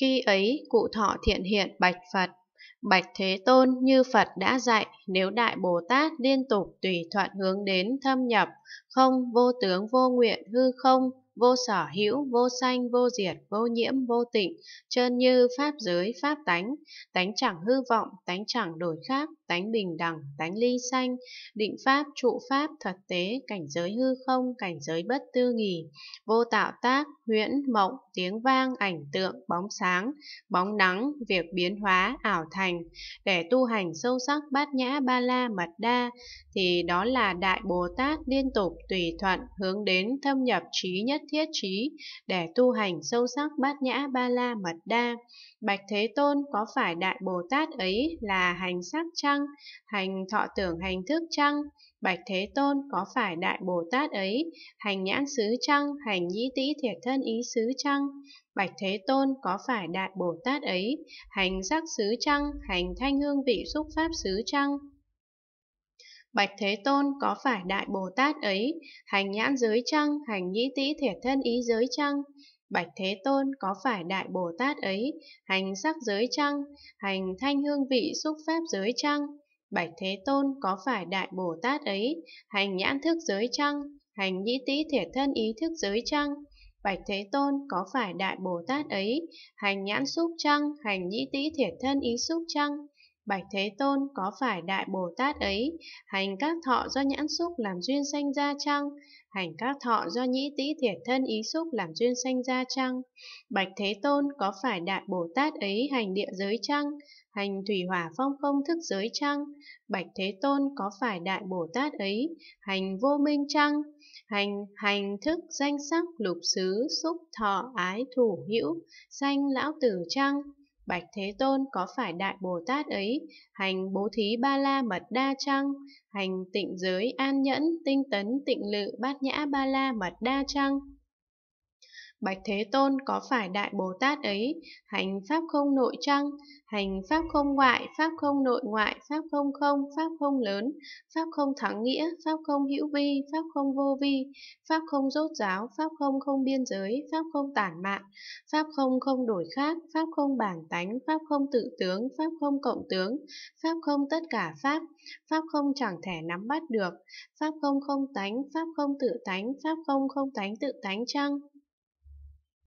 Khi ấy cụ thọ thiện hiện bạch Phật, bạch Thế Tôn như Phật đã dạy, nếu Đại Bồ Tát liên tục tùy thuận hướng đến thâm nhập, không vô tướng vô nguyện hư không, vô sở hữu, vô sanh, vô diệt, vô nhiễm, vô tịnh, trơn như pháp giới, pháp tánh, tánh chẳng hư vọng, tánh chẳng đổi khác, tánh bình đẳng, tánh ly sanh, định pháp, trụ pháp, thật tế, cảnh giới hư không, cảnh giới bất tư nghỉ, vô tạo tác, huyễn, mộng, tiếng vang, ảnh tượng, bóng sáng, bóng nắng, việc biến hóa, ảo thành. Để tu hành sâu sắc bát nhã ba la mật đa thì đó là Đại Bồ Tát liên tục tùy thuận hướng đến thâm nhập trí nhất thiết trí để tu hành sâu sắc bát nhã ba la mật đa. Bạch Thế Tôn có phải Đại Bồ Tát ấy là hành sắc trang tăng, hành thọ tưởng hành thức chăng, bạch thế tôn có phải đại Bồ Tát ấy, hành nhãn xứ chăng, hành nhĩ tĩ thiệt thân ý xứ chăng, bạch thế tôn có phải đại Bồ Tát ấy, hành giác xứ chăng, hành thanh hương vị xúc pháp xứ chăng. Bạch Thế Tôn có phải Đại Bồ Tát ấy, hành nhãn giới chăng, hành nhĩ tĩ thiệt thân ý giới chăng, Bạch Thế Tôn có phải Đại Bồ Tát ấy, hành sắc giới chăng, hành thanh hương vị xúc pháp giới chăng? Bạch Thế Tôn có phải Đại Bồ Tát ấy, hành nhãn thức giới chăng, hành nhĩ tý thể thân ý thức giới chăng? Bạch Thế Tôn có phải Đại Bồ Tát ấy, hành nhãn xúc chăng, hành nhĩ tý thể thân ý xúc chăng? Bạch Thế Tôn có phải Đại Bồ Tát ấy hành các thọ do nhãn xúc làm duyên sanh ra chăng? Hành các thọ do nhĩ tĩ thiệt thân ý xúc làm duyên sanh ra chăng? Bạch Thế Tôn có phải Đại Bồ Tát ấy hành địa giới chăng? Hành thủy hỏa phong không thức giới chăng? Bạch Thế Tôn có phải Đại Bồ Tát ấy hành vô minh chăng? Hành hành thức danh sắc lục xứ xúc thọ ái thủ hữu sanh lão tử chăng? Bạch Thế Tôn có phải Đại Bồ Tát ấy, hành bố thí ba la mật đa chăng, hành tịnh giới an nhẫn, tinh tấn tịnh lự bát nhã ba la mật đa chăng? Bạch Thế Tôn có phải Đại Bồ Tát ấy, hành pháp không nội trăng, hành pháp không ngoại, pháp không nội ngoại, pháp không không, pháp không lớn, pháp không thắng nghĩa, pháp không hữu vi, pháp không vô vi, pháp không rốt giáo, pháp không không biên giới, pháp không tản mạn, pháp không không đổi khác, pháp không bản tánh, pháp không tự tướng, pháp không cộng tướng, pháp không tất cả pháp, pháp không chẳng thể nắm bắt được, pháp không không tánh, pháp không tự tánh, pháp không không tánh tự tánh chăng?